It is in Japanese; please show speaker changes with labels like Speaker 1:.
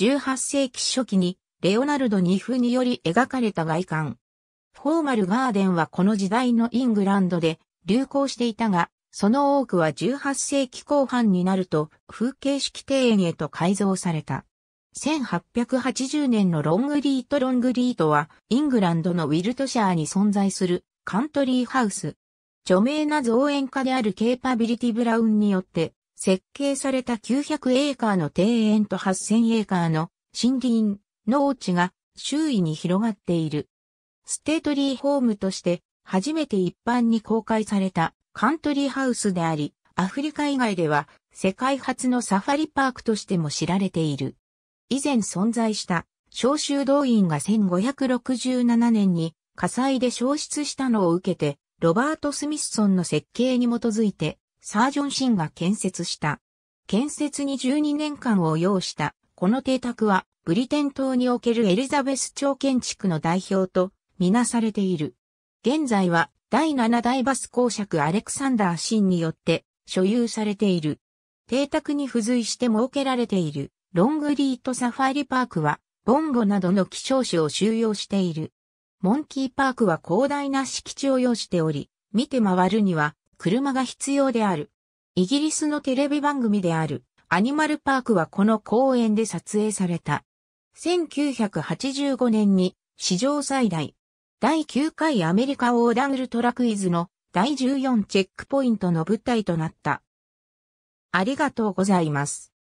Speaker 1: 18世紀初期にレオナルド・ニフにより描かれた外観。
Speaker 2: フォーマルガーデンはこの時代のイングランドで流行していたが、その多くは18世紀後半になると風景式庭園へと改造された。1880年のロングリート・ロングリートはイングランドのウィルトシャーに存在するカントリーハウス。著名な造園家であるケーパビリティ・ブラウンによって設計された900エーカーの庭園と8000エーカーの森林、農地が周囲に広がっている。ステートリーホームとして初めて一般に公開されたカントリーハウスであり、アフリカ以外では世界初のサファリパークとしても知られている。以前存在した召集動員が1567年に火災で消失したのを受けて、ロバート・スミッソンの設計に基づいてサージョン・シンが建設した。建設に12年間を要した、この邸宅は、ブリテン島におけるエリザベス朝建築の代表とみなされている。現在は第7代バス公爵アレクサンダー・シンによって所有されている。邸宅に付随して設けられているロングリートサファリパークはボンゴなどの希少種を収容している。モンキーパークは広大な敷地を要しており、見て回るには車が必要である。イギリスのテレビ番組であるアニマルパークはこの公園で撮影された。1985年に史上最大第9回アメリカ横断ウルトラクイズの第14チェックポイントの舞台となっ
Speaker 1: た。ありがとうございます。